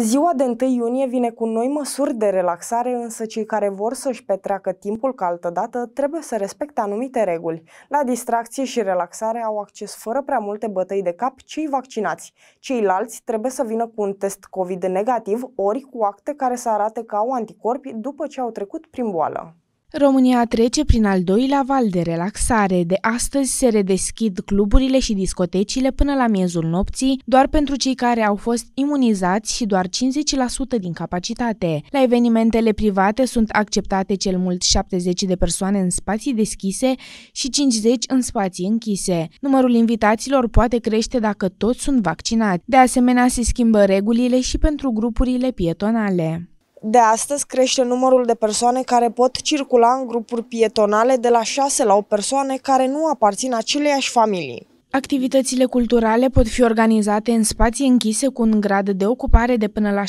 Ziua de 1 iunie vine cu noi măsuri de relaxare, însă cei care vor să-și petreacă timpul ca altădată trebuie să respecte anumite reguli. La distracție și relaxare au acces fără prea multe bătăi de cap cei vaccinați. Ceilalți trebuie să vină cu un test COVID negativ ori cu acte care să arate că au anticorpi după ce au trecut prin boală. România trece prin al doilea val de relaxare. De astăzi se redeschid cluburile și discotecile până la miezul nopții, doar pentru cei care au fost imunizați și doar 50% din capacitate. La evenimentele private sunt acceptate cel mult 70 de persoane în spații deschise și 50 în spații închise. Numărul invitaților poate crește dacă toți sunt vaccinați. De asemenea, se schimbă regulile și pentru grupurile pietonale. De astăzi crește numărul de persoane care pot circula în grupuri pietonale de la 6 la 8 persoane care nu aparțin aceleiași familii. Activitățile culturale pot fi organizate în spații închise cu un grad de ocupare de până la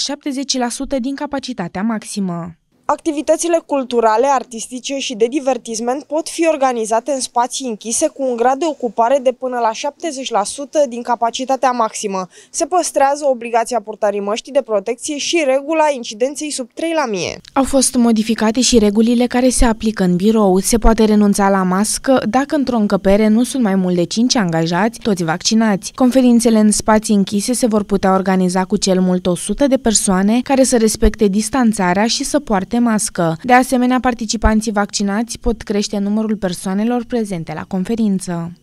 70% din capacitatea maximă. Activitățile culturale, artistice și de divertisment pot fi organizate în spații închise cu un grad de ocupare de până la 70% din capacitatea maximă. Se păstrează obligația purtării măștii de protecție și regula incidenței sub 3 la mie. Au fost modificate și regulile care se aplică în birou. Se poate renunța la mască dacă într-o încăpere nu sunt mai mult de 5 angajați, toți vaccinați. Conferințele în spații închise se vor putea organiza cu cel mult 100 de persoane care să respecte distanțarea și să poarte poartă mască. De asemenea, participanții vaccinați pot crește numărul persoanelor prezente la conferință.